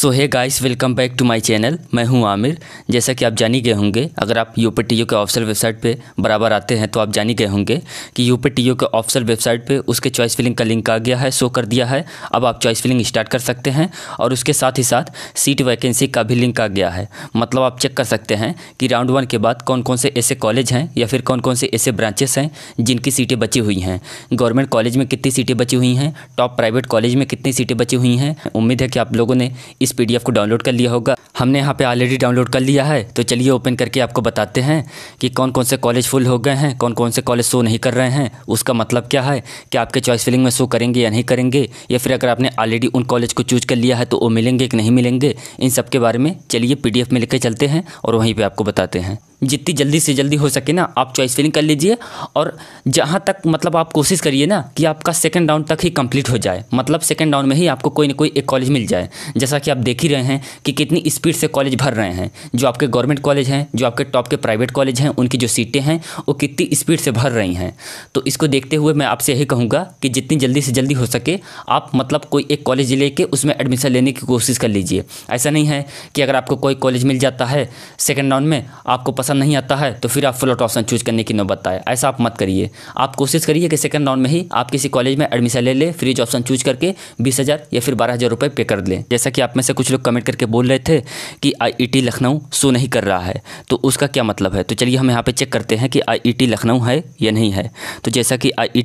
so hi guys welcome back to my channel मैं हूं आमिर जैसा कि आप जान ही गए होंगे अगर आप यू पी के ऑफिसल वेबसाइट पे बराबर आते हैं तो आप जान ही गए होंगे कि यू पी के ऑफिसल वेबसाइट पे उसके चॉइस फिलिंग का लिंक आ गया है शो कर दिया है अब आप चॉइस फिलिंग स्टार्ट कर सकते हैं और उसके साथ ही साथ सीट वैकेंसी का भी लिंक आ गया है मतलब आप चेक कर सकते हैं कि राउंड वन के बाद कौन कौन से ऐसे कॉलेज हैं या फिर कौन कौन से ऐसे ब्रांचेस हैं जिनकी सीटें बची हुई हैं गवर्नमेंट कॉलेज में कितनी सीटें बची हुई हैं टॉप प्राइवेट कॉलेज में कितनी सीटें बची हुई हैं उम्मीद है कि आप लोगों ने इस इस पीडीएफ को डाउनलोड कर लिया होगा हमने यहाँ पे ऑलरेडी डाउनलोड कर लिया है तो चलिए ओपन करके आपको बताते हैं कि कौन कौन से कॉलेज फुल हो गए हैं कौन कौन से कॉलेज शो नहीं कर रहे हैं उसका मतलब क्या है कि आपके चॉइस फिलिंग में शो करेंगे या नहीं करेंगे या फिर अगर आपने ऑलरेडी उन कॉलेज को चूज कर लिया है तो वो मिलेंगे कि नहीं मिलेंगे इन सब के बारे में चलिए पी में लेकर चलते हैं और वहीं पर आपको बताते हैं जितनी जल्दी से जल्दी हो सके ना आप चॉइस फिलिंग कर लीजिए और जहाँ तक मतलब आप कोशिश करिए ना कि आपका सेकेंड राउंड तक ही कंप्लीट हो जाए मतलब सेकेंड राउंड में ही आपको कोई ना कोई एक कॉलेज मिल जाए जैसा कि आप देख ही रहे हैं कि कितनी स्पीड से कॉलेज भर रहे हैं जो आपके गवर्नमेंट कॉलेज हैं जो आपके टॉप के प्राइवेट कॉलेज हैं उनकी जो सीटें हैं वो कितनी स्पीड से भर रही हैं तो इसको देखते हुए मैं आपसे यही कहूँगा कि जितनी जल्दी से जल्दी हो सके आप मतलब कोई एक कॉलेज ले कर उसमें एडमिशन लेने की कोशिश कर लीजिए ऐसा नहीं है कि अगर आपको कोई कॉलेज मिल जाता है सेकेंड राउंड में आपको पसंद पसंद नहीं आता है तो फिर आप फुल आउट ऑप्शन चूज करने की नौबत आए ऐसा आप मत करिए आप कोशिश करिए कि सेकंड राउंड में ही आप किसी कॉलेज में एडमिशन ले लें फ्रीज ऑप्शन चूज करके बीस हज़ार या फिर बारह हज़ार रुपये पे कर लें जैसा कि आप में से कुछ लोग कमेंट करके बोल रहे थे कि आई e लखनऊ शो नहीं कर रहा है तो उसका क्या मतलब है तो चलिए हम यहाँ पर चेक करते हैं कि आई e लखनऊ है या नहीं है तो जैसा कि आई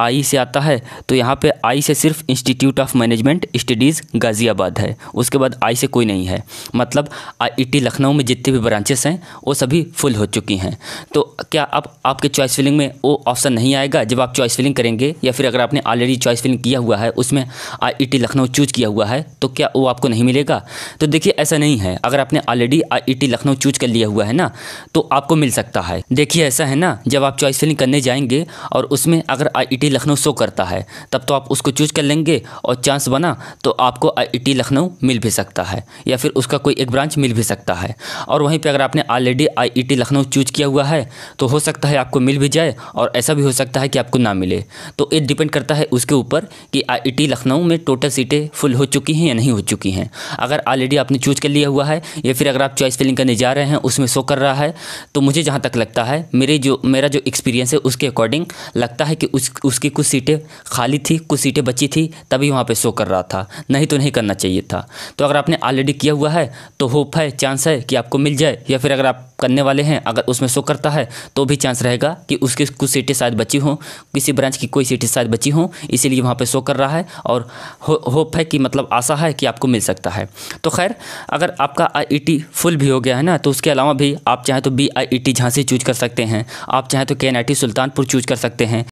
आई से आता है तो यहाँ पे आई से सिर्फ Institute of Management Studies Ghaziabad है उसके बाद आई से कोई नहीं है मतलब आईआईटी लखनऊ में जितने भी ब्रांचेस हैं वो सभी फुल हो चुकी हैं तो क्या अब आपके चॉइस फिलिंग में वो ऑप्शन नहीं आएगा जब आप चॉइस फिलिंग करेंगे या फिर अगर आपने ऑलरेडी चॉइस फिलिंग किया हुआ है उसमें आई लखनऊ चूज किया हुआ है तो क्या वो आपको नहीं मिलेगा तो देखिए ऐसा नहीं है अगर आपने ऑलरेडी आई लखनऊ चूज कर लिया हुआ है ना तो आपको मिल सकता है देखिए ऐसा है ना जब आप चॉइस फिलिंग करने जाएंगे और उसमें अगर आई लखनऊ शो करता है तब तो आप उसको चूज कर लेंगे और चांस बना तो आपको आई e लखनऊ मिल भी सकता है या फिर उसका कोई एक ब्रांच मिल भी सकता है और वहीं पर अगर आपने already I e Lucknow choose किया हुआ है तो हो सकता है आपको मिल भी जाए और ऐसा भी हो सकता है कि आपको ना मिले तो ये डिपेंड करता है उसके ऊपर कि आई e लखनऊ में टोटल सीटें फुल हो चुकी हैं या नहीं हो चुकी हैं अगर ऑलरेडी आपने चूज कर लिया हुआ है या फिर अगर आप चॉइस फिलिंग करने जा रहे हैं उसमें शो कर रहा है तो मुझे जहाँ तक लगता है मेरे जो मेरा जो एक्सपीरियंस है उसके अकॉर्डिंग लगता है कि उस उसकी कुछ सीटें खाली थी कुछ सीटें बची थी तभी वहाँ पे शो कर रहा था नहीं तो नहीं करना चाहिए था तो अगर आपने ऑलरेडी किया हुआ है तो होप है चांस है कि आपको मिल जाए या फिर अगर आप करने वाले हैं अगर उसमें शो करता है तो भी चांस रहेगा कि उसकी कुछ सीटें शायद बची हों किसी ब्रांच की कोई सीटें शायद बची हों इसीलिए वहाँ पर शो कर रहा है और हो, होप है कि मतलब आशा है कि आपको मिल सकता है तो खैर अगर आपका आई फुल e भी हो गया है ना तो उसके अलावा भी आप चाहें तो B I e Jhansi choose कर सकते हैं आप चाहें तो के सुल्तानपुर चूज कर सकते हैं